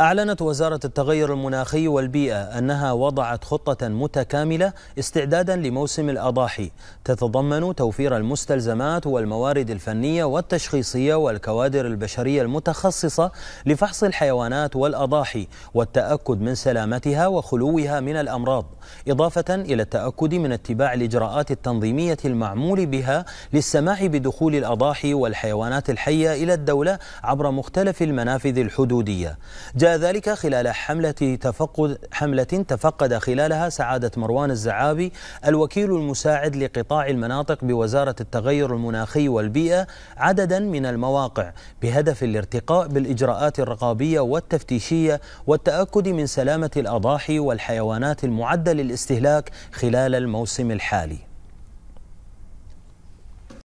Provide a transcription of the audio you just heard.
أعلنت وزارة التغير المناخي والبيئة أنها وضعت خطة متكاملة استعدادا لموسم الأضاحي تتضمن توفير المستلزمات والموارد الفنية والتشخيصية والكوادر البشرية المتخصصة لفحص الحيوانات والأضاحي والتأكد من سلامتها وخلوها من الأمراض إضافة إلى التأكد من اتباع الإجراءات التنظيمية المعمول بها للسماح بدخول الأضاحي والحيوانات الحية إلى الدولة عبر مختلف المنافذ الحدودية ذلك خلال حملة تفقد حملة تفقد خلالها سعادة مروان الزعابي الوكيل المساعد لقطاع المناطق بوزارة التغير المناخي والبيئة عددا من المواقع بهدف الارتقاء بالإجراءات الرقابية والتفتيشية والتأكد من سلامة الأضاحي والحيوانات المعدة للاستهلاك خلال الموسم الحالي